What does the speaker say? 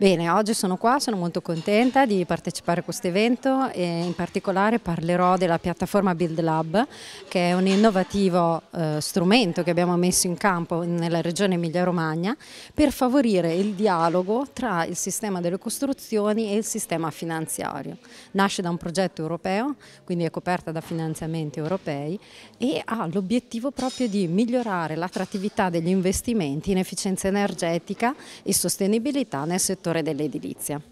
Bene, oggi sono qua, sono molto contenta di partecipare a questo evento e in particolare parlerò della piattaforma Build Lab che è un innovativo eh, strumento che abbiamo messo in campo nella regione Emilia-Romagna per favorire il dialogo tra il sistema delle costruzioni e il sistema finanziario. Nasce da un progetto europeo, quindi è coperta da finanziamenti europei e ha l'obiettivo proprio di migliorare l'attrattività degli investimenti in efficienza energetica e sostenibilità nel settore settore dell'edilizia.